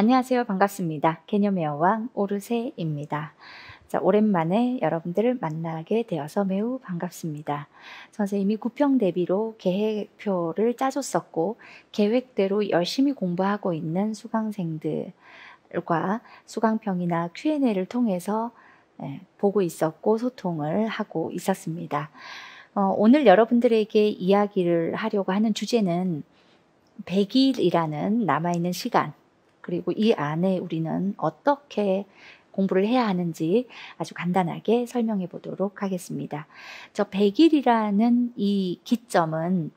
안녕하세요. 반갑습니다. 개념의 여왕 오르세입니다. 자, 오랜만에 여러분들을 만나게 되어서 매우 반갑습니다. 선생님이 구평 대비로 계획표를 짜줬었고 계획대로 열심히 공부하고 있는 수강생들과 수강평이나 Q&A를 통해서 예, 보고 있었고 소통을 하고 있었습니다. 어, 오늘 여러분들에게 이야기를 하려고 하는 주제는 100일이라는 남아있는 시간, 그리고 이 안에 우리는 어떻게 공부를 해야 하는지 아주 간단하게 설명해 보도록 하겠습니다. 저 100일이라는 이 기점은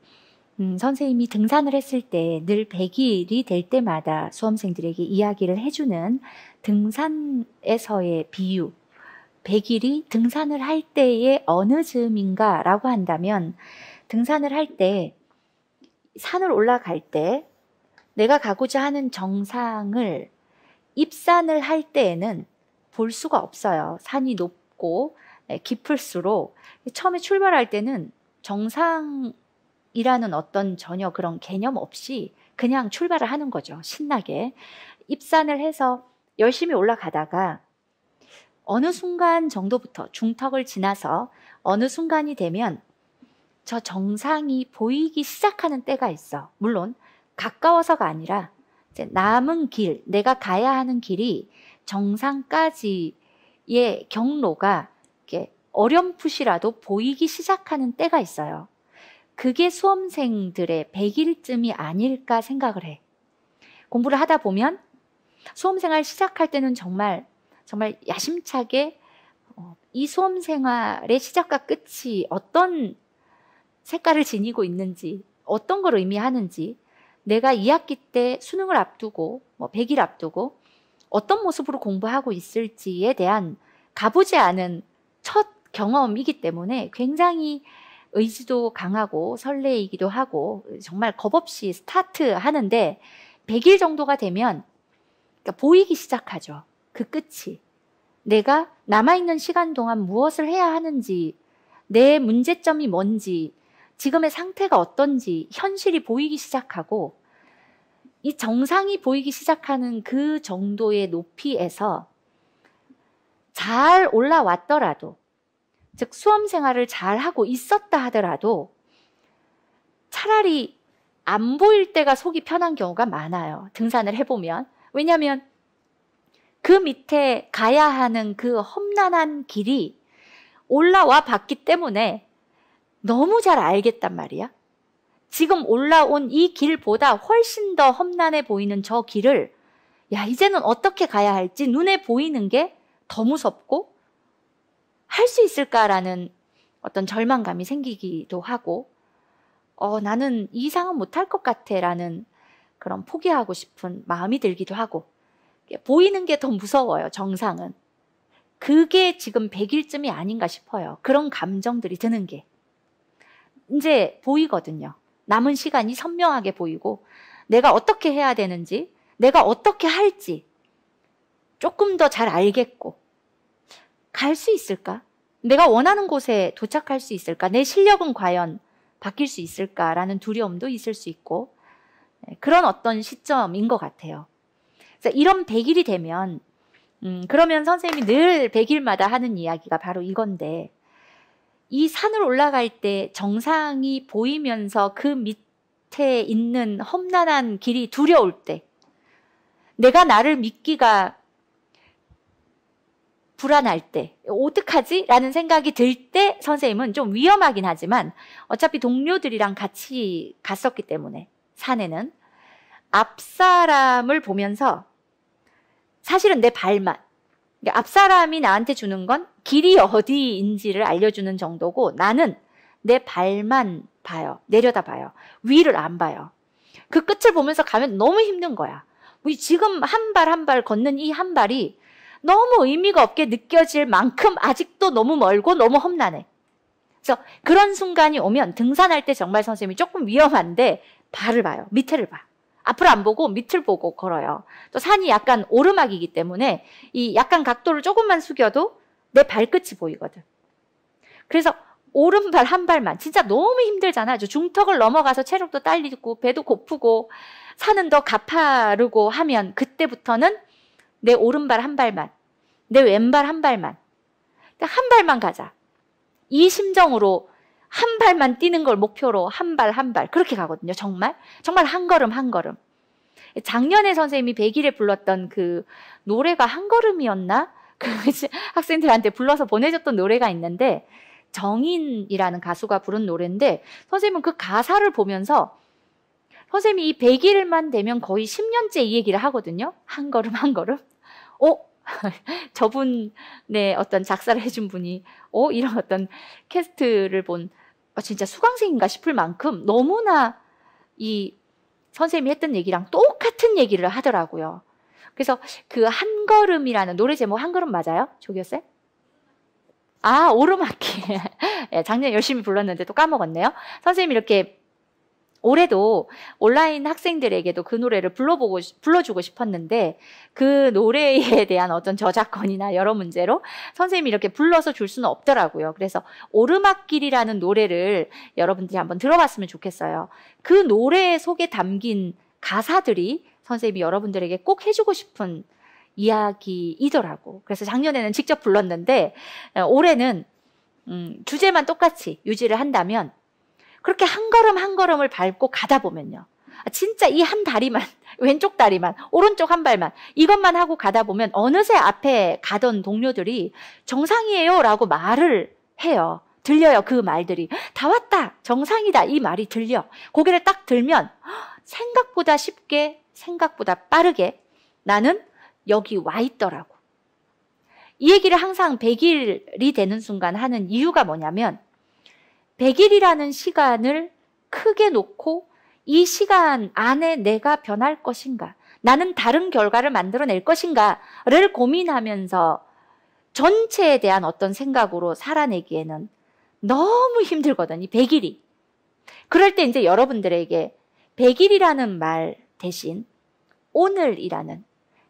음, 선생님이 등산을 했을 때 늘 100일이 될 때마다 수험생들에게 이야기를 해주는 등산에서의 비유, 100일이 등산을 할 때의 어느 즈음인가 라고 한다면 등산을 할 때 산을 올라갈 때 내가 가고자 하는 정상을 입산을 할 때에는 볼 수가 없어요. 산이 높고 네, 깊을수록 처음에 출발할 때는 정상이라는 어떤 전혀 그런 개념 없이 그냥 출발을 하는 거죠. 신나게. 입산을 해서 열심히 올라가다가 어느 순간 정도부터 중턱을 지나서 어느 순간이 되면 저 정상이 보이기 시작하는 때가 있어. 물론 가까워서가 아니라 이제 남은 길, 내가 가야 하는 길이 정상까지의 경로가 이렇게 어렴풋이라도 보이기 시작하는 때가 있어요. 그게 수험생들의 100일쯤이 아닐까 생각을 해. 공부를 하다 보면 수험생활 시작할 때는 정말 정말 야심차게 어, 이 수험생활의 시작과 끝이 어떤 색깔을 지니고 있는지 어떤 걸 의미하는지 내가 2학기 때 수능을 앞두고 뭐 100일 앞두고 어떤 모습으로 공부하고 있을지에 대한 가보지 않은 첫 경험이기 때문에 굉장히 의지도 강하고 설레이기도 하고 정말 겁 없이 스타트 하는데 100일 정도가 되면 그러니까 보이기 시작하죠. 그 끝이. 내가 남아있는 시간 동안 무엇을 해야 하는지, 내 문제점이 뭔지, 지금의 상태가 어떤지 현실이 보이기 시작하고 이 정상이 보이기 시작하는 그 정도의 높이에서 잘 올라왔더라도 즉 수험 생활을 잘 하고 있었다 하더라도 차라리 안 보일 때가 속이 편한 경우가 많아요. 등산을 해보면. 왜냐하면 그 밑에 가야 하는 그 험난한 길이 올라와 봤기 때문에 너무 잘 알겠단 말이야. 지금 올라온 이 길보다 훨씬 더 험난해 보이는 저 길을 야, 이제는 어떻게 가야 할지 눈에 보이는 게 더 무섭고 할 수 있을까라는 어떤 절망감이 생기기도 하고 어, 나는 이 이상은 못할 것 같아 라는 그런 포기하고 싶은 마음이 들기도 하고 보이는 게 더 무서워요, 정상은. 그게 지금 100일쯤이 아닌가 싶어요. 그런 감정들이 드는 게. 이제 보이거든요. 남은 시간이 선명하게 보이고 내가 어떻게 해야 되는지, 내가 어떻게 할지 조금 더 잘 알겠고 갈 수 있을까? 내가 원하는 곳에 도착할 수 있을까? 내 실력은 과연 바뀔 수 있을까라는 두려움도 있을 수 있고 네, 그런 어떤 시점인 것 같아요. 그래서 이런 100일이 되면 음, 그러면 선생님이 늘 100일마다 하는 이야기가 바로 이건데 이 산을 올라갈 때 정상이 보이면서 그 밑에 있는 험난한 길이 두려울 때 내가 나를 믿기가 불안할 때, 어떡하지? 라는 생각이 들 때 선생님은 좀 위험하긴 하지만 어차피 동료들이랑 같이 갔었기 때문에 산에는 앞 사람을 보면서 사실은 내 발만, 그러니까 앞 사람이 나한테 주는 건 길이 어디인지를 알려주는 정도고 나는 내 발만 봐요. 내려다 봐요. 위를 안 봐요. 그 끝을 보면서 가면 너무 힘든 거야. 우리 뭐 지금 한 발 한 발 걷는 이 한 발이 너무 의미가 없게 느껴질 만큼 아직도 너무 멀고 너무 험난해. 그래서 그런 순간이 오면 등산할 때 정말 선생님이 조금 위험한데 발을 봐요. 밑에를 봐. 요 앞을 안 보고 밑을 보고 걸어요. 또 산이 약간 오르막이기 때문에 이 약간 각도를 조금만 숙여도 내 발끝이 보이거든. 그래서 오른발 한 발만 진짜 너무 힘들잖아. 중턱을 넘어가서 체력도 딸리고 배도 고프고 산은 더 가파르고 하면 그때부터는 내 오른발 한 발만 내 왼발 한 발만 한 발만 가자. 이 심정으로 한 발만 뛰는 걸 목표로 한 발 한 발 그렇게 가거든요. 정말 정말 한 걸음 한 걸음. 작년에 선생님이 100일에 불렀던 그 노래가 한 걸음이었나? 그 학생들한테 불러서 보내줬던 노래가 있는데 정인이라는 가수가 부른 노래인데 선생님은 그 가사를 보면서 선생님이 이 100일만 되면 거의 10년째 이 얘기를 하거든요. 한 걸음 한 걸음. 어? 저분의 어떤 작사를 해준 분이 어? 이런 어떤 캐스트를 본 아, 진짜 수강생인가 싶을 만큼 너무나 이 선생님이 했던 얘기랑 똑같은 얘기를 하더라고요. 그래서 그 한 걸음이라는 노래 제목 한 걸음 맞아요? 조교쌤? 아, 오르막길. 예, 작년 에 열심히 불렀는데 또 까먹었네요. 선생님이 이렇게 올해도 온라인 학생들에게도 그 노래를 불러보고 불러주고 싶었는데 그 노래에 대한 어떤 저작권이나 여러 문제로 선생님이 이렇게 불러서 줄 수는 없더라고요. 그래서 오르막길이라는 노래를 여러분들이 한번 들어봤으면 좋겠어요. 그 노래 속에 담긴 가사들이 선생님이 여러분들에게 꼭 해주고 싶은 이야기이더라고. 그래서 작년에는 직접 불렀는데 어, 올해는 음, 주제만 똑같이 유지를 한다면 그렇게 한 걸음 한 걸음을 밟고 가다 보면요. 아, 진짜 이 한 다리만, 왼쪽 다리만, 오른쪽 한 발만, 이것만 하고 가다 보면 어느새 앞에 가던 동료들이 정상이에요 라고 말을 해요. 들려요, 그 말들이. 다 왔다! 정상이다! 이 말이 들려. 고개를 딱 들면 아, 생각보다 쉽게, 생각보다 빠르게 나는 여기 와 있더라고. 이 얘기를 항상 100일이 되는 순간 하는 이유가 뭐냐면 100일이라는 시간을 크게 놓고 이 시간 안에 내가 변할 것인가, 나는 다른 결과를 만들어낼 것인가를 고민하면서 전체에 대한 어떤 생각으로 살아내기에는 너무 힘들거든요. 100일이. 그럴 때 이제 여러분들에게 100일이라는 말 대신 오늘이라는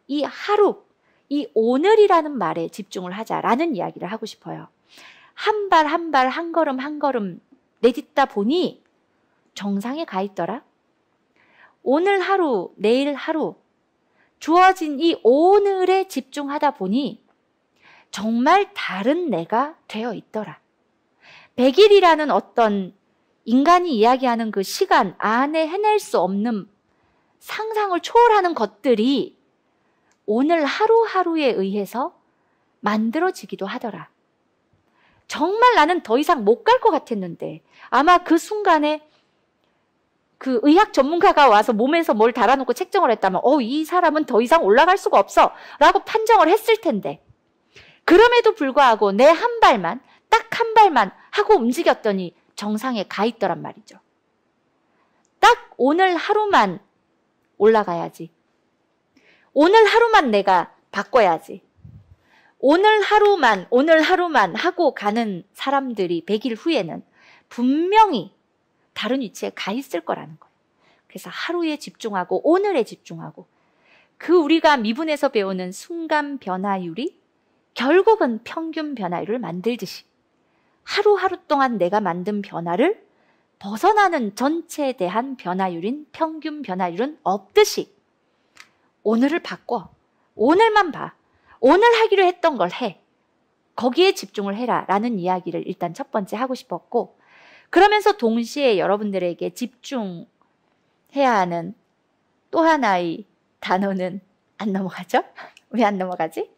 이 하루, 이 오늘이라는 말에 집중을 하자라는 이야기를 하고 싶어요. 한발한발한 걸음 한 걸음 내딛다 보니 정상에 가 있더라. 오늘 하루, 내일 하루 주어진 이 오늘에 집중하다 보니 정말 다른 내가 되어 있더라. 100일이라는 어떤 인간이 이야기하는 그 시간 안에 해낼 수 없는 상상을 초월하는 것들이 오늘 하루하루에 의해서 만들어지기도 하더라. 정말 나는 더 이상 못 갈 것 같았는데 아마 그 순간에 그 의학 전문가가 와서 몸에서 뭘 달아놓고 책정을 했다면 어, 이 사람은 더 이상 올라갈 수가 없어 라고 판정을 했을 텐데 그럼에도 불구하고 내 한 발만 딱 한 발만 하고 움직였더니 정상에 가 있더란 말이죠. 딱 오늘 하루만 올라가야지. 오늘 하루만 내가 바꿔야지. 오늘 하루만, 오늘 하루만 하고 가는 사람들이 100일 후에는 분명히 다른 위치에 가 있을 거라는 거예요. 그래서 하루에 집중하고 오늘에 집중하고 그 우리가 미분에서 배우는 순간 변화율이 결국은 평균 변화율을 만들듯이 하루하루 동안 내가 만든 변화를 벗어나는 전체에 대한 변화율인 평균 변화율은 없듯이 오늘을 바꿔. 오늘만 봐. 오늘 하기로 했던 걸 해. 거기에 집중을 해라. 라는 이야기를 일단 첫 번째 하고 싶었고, 그러면서 동시에 여러분들에게 집중해야 하는 또 하나의 단어는 안 넘어가죠? 왜 안 넘어가지?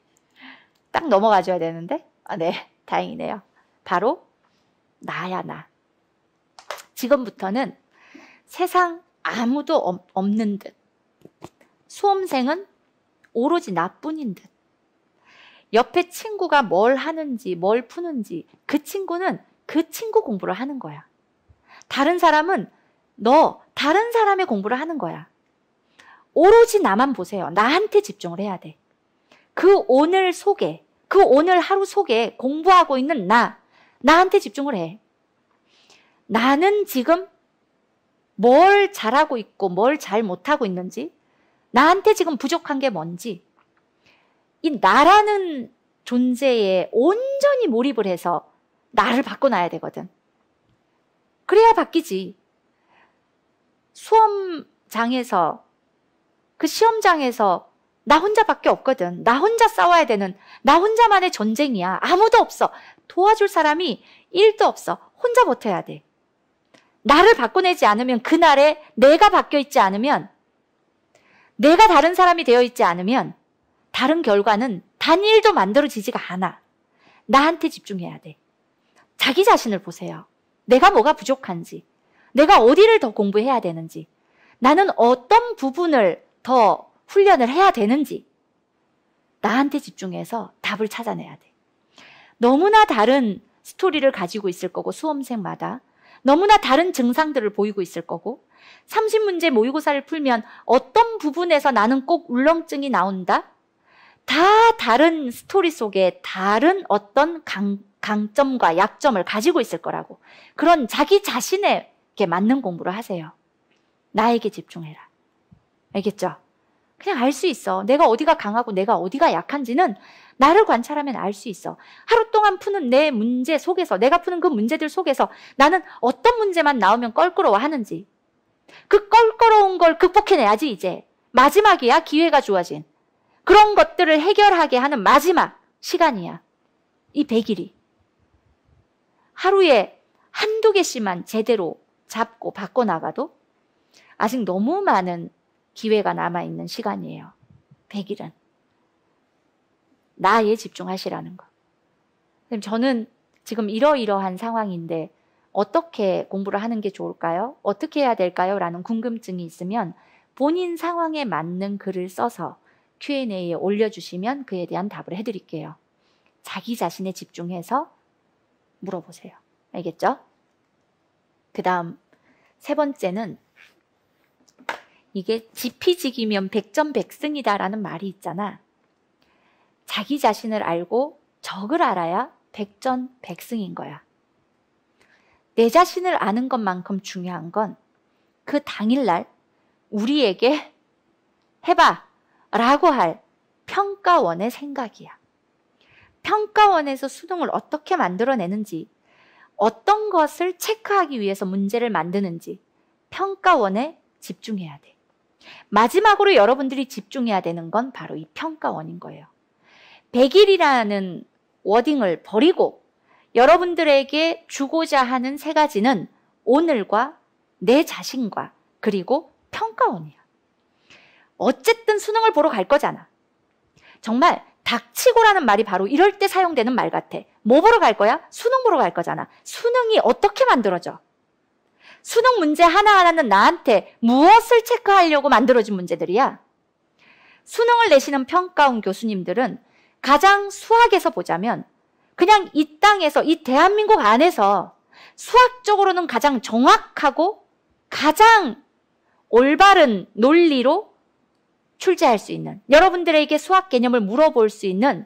딱 넘어가줘야 되는데? 아, 네. 다행이네요. 바로 나야, 나. 지금부터는 세상 아무도 없는 듯. 수험생은 오로지 나뿐인 듯. 옆에 친구가 뭘 하는지, 뭘 푸는지 그 친구는 그 친구 공부를 하는 거야. 다른 사람은 너 다른 사람의 공부를 하는 거야. 오로지 나만 보세요. 나한테 집중을 해야 돼. 그 오늘 속에, 그 오늘 하루 속에 공부하고 있는 나, 나한테 집중을 해. 나는 지금 뭘 잘하고 있고 뭘 잘 못하고 있는지, 나한테 지금 부족한 게 뭔지, 이 나라는 존재에 온전히 몰입을 해서 나를 바꿔놔야 되거든. 그래야 바뀌지. 수험장에서 그 시험장에서 나 혼자밖에 없거든. 나 혼자 싸워야 되는 나 혼자만의 전쟁이야. 아무도 없어. 도와줄 사람이 1도 없어. 혼자 버텨야 돼. 나를 바꿔내지 않으면 그날에 내가 바뀌어 있지 않으면 내가 다른 사람이 되어 있지 않으면 다른 결과는 단일도 만들어지지가 않아. 나한테 집중해야 돼. 자기 자신을 보세요. 내가 뭐가 부족한지, 내가 어디를 더 공부해야 되는지, 나는 어떤 부분을 더 훈련을 해야 되는지, 나한테 집중해서 답을 찾아내야 돼. 너무나 다른 스토리를 가지고 있을 거고, 수험생마다. 너무나 다른 증상들을 보이고 있을 거고, 30문제 모의고사를 풀면 어떤 부분에서 나는 꼭 울렁증이 나온다? 다 다른 스토리 속에 다른 어떤 강, 강점과 약점을 가지고 있을 거라고. 그런 자기 자신에게 맞는 공부를 하세요. 나에게 집중해라. 알겠죠? 그냥 알 수 있어. 내가 어디가 강하고 내가 어디가 약한지는 나를 관찰하면 알 수 있어. 하루 동안 푸는 내 문제 속에서, 내가 푸는 그 문제들 속에서 나는 어떤 문제만 나오면 껄끄러워 하는지. 그 껄끄러운 걸 극복해내야지, 이제. 마지막이야, 기회가 주어진. 그런 것들을 해결하게 하는 마지막 시간이야. 이 100일이. 하루에 한두 개씩만 제대로 잡고 바꿔나가도 아직 너무 많은 기회가 남아있는 시간이에요. 100일은. 나에 집중하시라는 거. 그럼 저는 지금 이러이러한 상황인데 어떻게 공부를 하는 게 좋을까요? 어떻게 해야 될까요? 라는 궁금증이 있으면 본인 상황에 맞는 글을 써서 Q&A에 올려주시면 그에 대한 답을 해드릴게요. 자기 자신에 집중해서 물어보세요. 알겠죠? 그 다음, 세 번째는 이게 지피지기면 100점 백전0승이다라는 말이 있잖아. 자기 자신을 알고 적을 알아야 100점 백전0승인 거야. 내 자신을 아는 것만큼 중요한 건 그 당일날 우리에게 해봐! 라고 할 평가원의 생각이야. 평가원에서 수능을 어떻게 만들어내는지, 어떤 것을 체크하기 위해서 문제를 만드는지, 평가원에 집중해야 돼. 마지막으로 여러분들이 집중해야 되는 건 바로 이 평가원인 거예요. 100일이라는 워딩을 버리고 여러분들에게 주고자 하는 세 가지는 오늘과 내 자신과 그리고 평가원이야. 어쨌든 수능을 보러 갈 거잖아. 정말 닥치고라는 말이 바로 이럴 때 사용되는 말 같아. 뭐 보러 갈 거야? 수능 보러 갈 거잖아. 수능이 어떻게 만들어져? 수능 문제 하나하나는 나한테 무엇을 체크하려고 만들어진 문제들이야. 수능을 내시는 평가원 교수님들은 가장 수학에서 보자면 그냥 이 땅에서, 이 대한민국 안에서 수학적으로는 가장 정확하고 가장 올바른 논리로 출제할 수 있는 여러분들에게 수학 개념을 물어볼 수 있는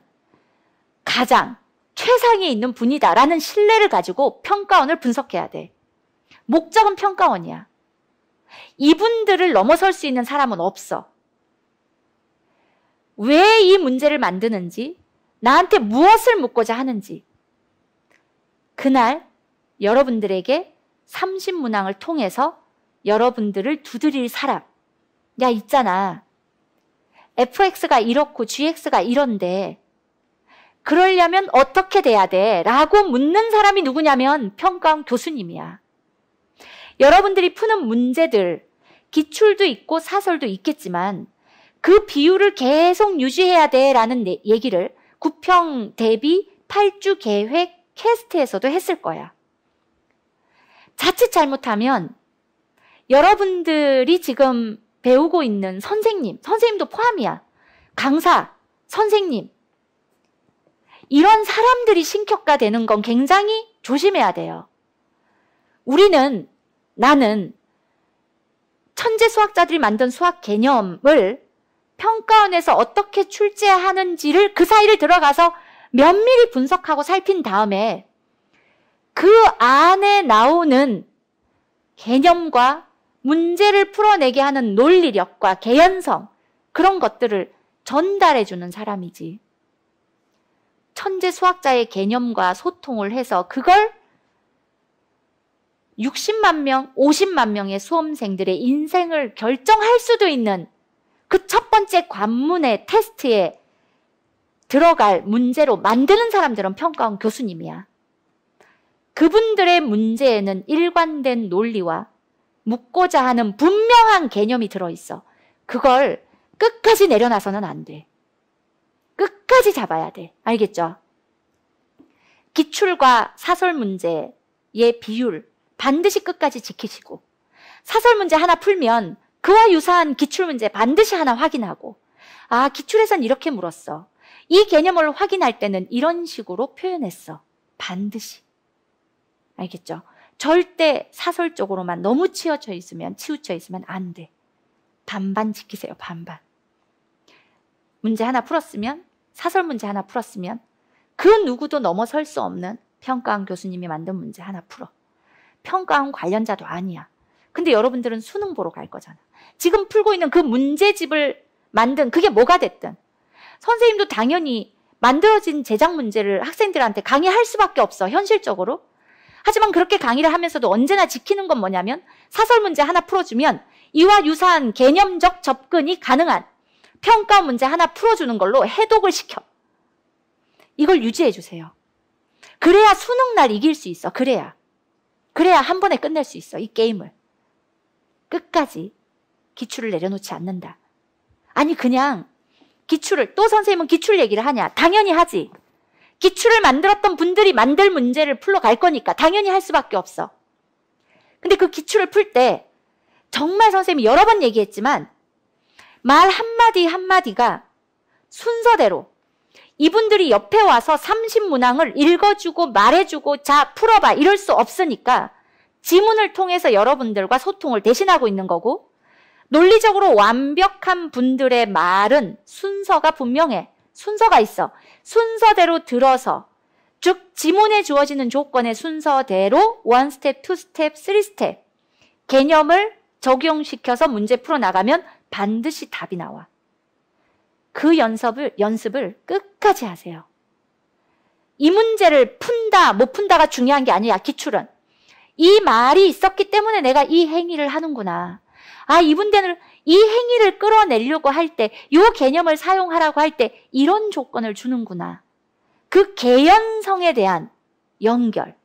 가장 최상에 있는 분이다라는 신뢰를 가지고 평가원을 분석해야 돼. 목적은 평가원이야. 이분들을 넘어설 수 있는 사람은 없어. 왜 이 문제를 만드는지, 나한테 무엇을 묻고자 하는지. 그날 여러분들에게 삼신문항을 통해서 여러분들을 두드릴 사람. 야, 있잖아. fx가 이렇고 gx가 이런데 그러려면 어떻게 돼야 돼? 라고 묻는 사람이 누구냐면 평가원 교수님이야. 여러분들이 푸는 문제들, 기출도 있고 사설도 있겠지만 그 비율을 계속 유지해야 돼 라는 얘기를 9평 대비 8주 계획 캐스트에서도 했을 거야. 자칫 잘못하면 여러분들이 지금 배우고 있는 선생님, 선생님도 포함이야. 강사, 선생님. 이런 사람들이 신격화 되는 건 굉장히 조심해야 돼요. 우리는, 나는 천재 수학자들이 만든 수학 개념을 평가원에서 어떻게 출제하는지를 그 사이를 들어가서 면밀히 분석하고 살핀 다음에 그 안에 나오는 개념과 문제를 풀어내게 하는 논리력과 개연성 그런 것들을 전달해 주는 사람이지. 천재 수학자의 개념과 소통을 해서 그걸 60만 명, 50만 명의 수험생들의 인생을 결정할 수도 있는 그 첫 번째 관문의 테스트에 들어갈 문제로 만드는 사람들은 평가원 교수님이야. 그분들의 문제에는 일관된 논리와 묻고자 하는 분명한 개념이 들어있어. 그걸 끝까지 내려놔서는 안 돼. 끝까지 잡아야 돼. 알겠죠? 기출과 사설 문제의 비율 반드시 끝까지 지키시고 사설 문제 하나 풀면 그와 유사한 기출 문제 반드시 하나 확인하고 아 기출에선 이렇게 물었어. 이 개념을 확인할 때는 이런 식으로 표현했어. 반드시. 알겠죠? 절대 사설적으로만 너무 치우쳐 있으면 치우쳐 있으면 안 돼. 반반 지키세요. 반반. 문제 하나 풀었으면 사설 문제 하나 풀었으면 그 누구도 넘어설 수 없는 평가원 교수님이 만든 문제 하나 풀어. 평가원 관련자도 아니야. 근데 여러분들은 수능 보러 갈 거잖아. 지금 풀고 있는 그 문제집을 만든 그게 뭐가 됐든 선생님도 당연히 만들어진 제작 문제를 학생들한테 강의할 수밖에 없어 현실적으로 하지만 그렇게 강의를 하면서도 언제나 지키는 건 뭐냐면 사설 문제 하나 풀어주면 이와 유사한 개념적 접근이 가능한 평가 문제 하나 풀어주는 걸로 해독을 시켜. 이걸 유지해 주세요. 그래야 수능 날 이길 수 있어. 그래야. 그래야 한 번에 끝낼 수 있어. 이 게임을. 끝까지 기출을 내려놓지 않는다. 아니, 그냥 기출을, 또 선생님은 기출 얘기를 하냐? 당연히 하지. 기출을 만들었던 분들이 만들 문제를 풀러갈 거니까 당연히 할 수밖에 없어. 근데 그 기출을 풀 때 정말 선생님이 여러 번 얘기했지만 말 한마디 한마디가 순서대로 이분들이 옆에 와서 30문항을 읽어주고 말해주고 자 풀어봐 이럴 수 없으니까 지문을 통해서 여러분들과 소통을 대신하고 있는 거고 논리적으로 완벽한 분들의 말은 순서가 분명해. 순서가 있어. 순서대로 들어서 즉 지문에 주어지는 조건의 순서대로 원 스텝, 투 스텝, 쓰리 스텝 개념을 적용시켜서 문제 풀어나가면 반드시 답이 나와. 그 연습을 연습을 끝까지 하세요. 이 문제를 푼다, 못 푼다가 중요한 게 아니야, 기출은. 이 말이 있었기 때문에 내가 이 행위를 하는구나. 아, 이 문제를, 이 행위를 끌어내려고 할 때, 이 개념을 사용하라고 할 때 이런 조건을 주는구나. 그 개연성에 대한 연결.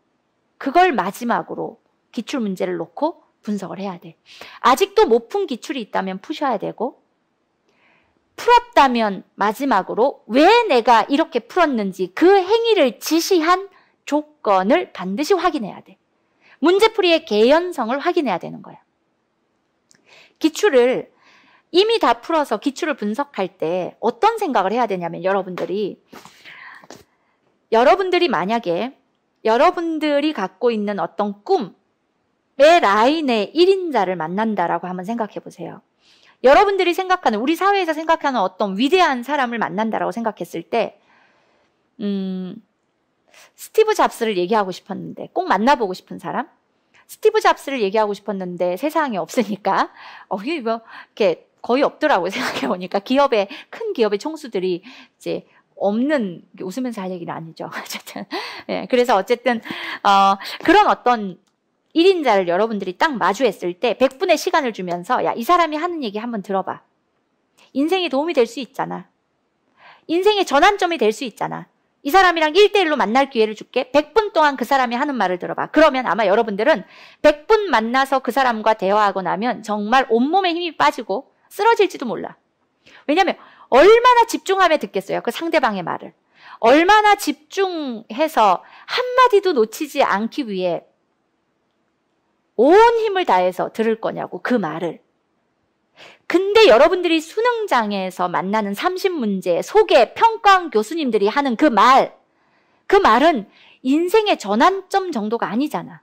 그걸 마지막으로 기출 문제를 놓고 분석을 해야 돼. 아직도 못 푼 기출이 있다면 푸셔야 되고, 풀었다면 마지막으로 왜 내가 이렇게 풀었는지 그 행위를 지시한 조건을 반드시 확인해야 돼. 문제풀이의 개연성을 확인해야 되는 거야. 기출을 이미 다 풀어서 기출을 분석할 때 어떤 생각을 해야 되냐면 여러분들이 여러분들이 만약에 여러분들이 갖고 있는 어떤 꿈의 라인의 1인자를 만난다라고 한번 생각해 보세요. 여러분들이 생각하는 우리 사회에서 생각하는 어떤 위대한 사람을 만난다라고 생각했을 때 음, 스티브 잡스를 얘기하고 싶었는데 꼭 만나보고 싶은 사람? 스티브 잡스를 얘기하고 싶었는데 세상에 없으니까 어이 뭐 이렇게 거의 없더라고요 생각해 보니까 기업의 큰 기업의 총수들이 이제 없는 웃으면서 할 얘기는 아니죠 어쨌든 네, 그래서 어쨌든 어, 그런 어떤 1인자를 여러분들이 딱 마주했을 때 100분의 시간을 주면서 야 이 사람이 하는 얘기 한번 들어봐 인생에 도움이 될 수 있잖아 인생의 전환점이 될 수 있잖아 이 사람이랑 1대1로 만날 기회를 줄게. 100분 동안 그 사람이 하는 말을 들어봐. 그러면 아마 여러분들은 100분 만나서 그 사람과 대화하고 나면 정말 온몸에 힘이 빠지고 쓰러질지도 몰라. 왜냐면 얼마나 집중하며 듣겠어요. 그 상대방의 말을. 얼마나 집중해서 한마디도 놓치지 않기 위해 온 힘을 다해서 들을 거냐고 그 말을. 근데 여러분들이 수능장에서 만나는 30문제 소개, 평가원 교수님들이 하는 그 말, 그 말은 인생의 전환점 정도가 아니잖아.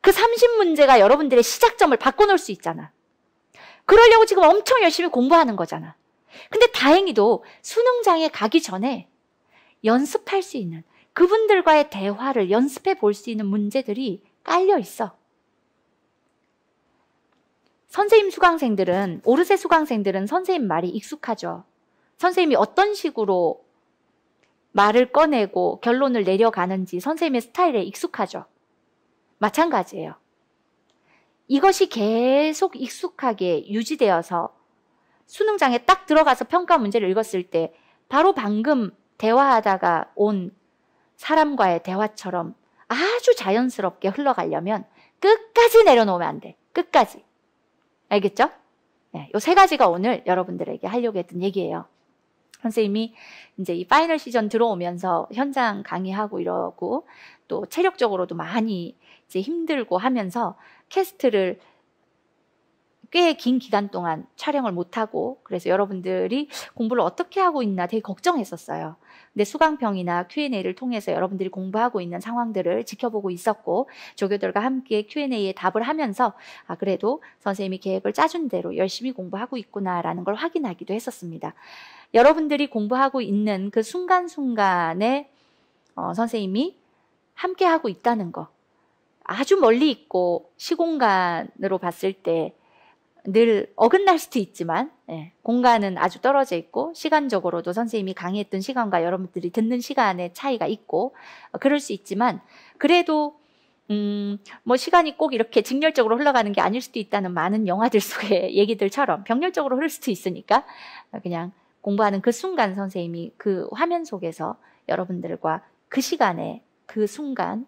그 30문제가 여러분들의 시작점을 바꿔놓을 수 있잖아. 그러려고 지금 엄청 열심히 공부하는 거잖아. 근데 다행히도 수능장에 가기 전에 연습할 수 있는 그분들과의 대화를 연습해 볼 수 있는 문제들이 깔려 있어. 선생님 수강생들은 오르세 수강생들은 선생님 말이 익숙하죠. 선생님이 어떤 식으로 말을 꺼내고 결론을 내려가는지 선생님의 스타일에 익숙하죠. 마찬가지예요. 이것이 계속 익숙하게 유지되어서 수능장에 딱 들어가서 평가 문제를 읽었을 때 바로 방금 대화하다가 온 사람과의 대화처럼 아주 자연스럽게 흘러가려면 끝까지 내려놓으면 안 돼. 끝까지. 알겠죠? 네, 요세 가지가 오늘 여러분들에게 하려고 했던 얘기예요. 선생님이 이제 이 파이널 시즌 들어오면서 현장 강의하고 이러고 또 체력적으로도 많이 이제 힘들고 하면서 캐스트를 꽤긴 기간 동안 촬영을 못하고 그래서 여러분들이 공부를 어떻게 하고 있나 되게 걱정했었어요. 근데 수강평이나 Q&A를 통해서 여러분들이 공부하고 있는 상황들을 지켜보고 있었고 조교들과 함께 Q&A에 답을 하면서 아 그래도 선생님이 계획을 짜준 대로 열심히 공부하고 있구나라는 걸 확인하기도 했었습니다. 여러분들이 공부하고 있는 그 순간순간에 어, 선생님이 함께 하고 있다는 거 아주 멀리 있고 시공간으로 봤을 때늘 어긋날 수도 있지만 예, 공간은 아주 떨어져 있고 시간적으로도 선생님이 강의했던 시간과 여러분들이 듣는 시간의 차이가 있고 어, 그럴 수 있지만 그래도 음, 뭐 시간이 꼭 이렇게 직렬적으로 흘러가는 게 아닐 수도 있다는 많은 영화들 속의 얘기들처럼 병렬적으로 흐를 수도 있으니까 어, 그냥 공부하는 그 순간 선생님이 그 화면 속에서 여러분들과 그 시간에 그 순간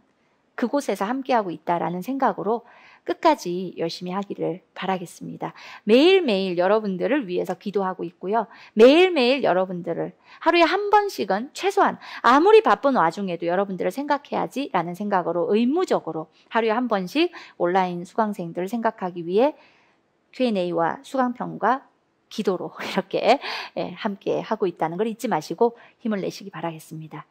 그곳에서 함께하고 있다라는 생각으로 끝까지 열심히 하기를 바라겠습니다. 매일매일 여러분들을 위해서 기도하고 있고요. 매일매일 여러분들을 하루에 한 번씩은 최소한 아무리 바쁜 와중에도 여러분들을 생각해야지라는 생각으로 의무적으로 하루에 한 번씩 온라인 수강생들을 생각하기 위해 Q&A와 수강평과 기도로 이렇게 예, 함께 하고 있다는 걸 잊지 마시고 힘을 내시기 바라겠습니다.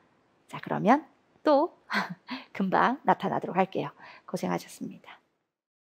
자, 그러면 또 금방 나타나도록 할게요. 고생하셨습니다.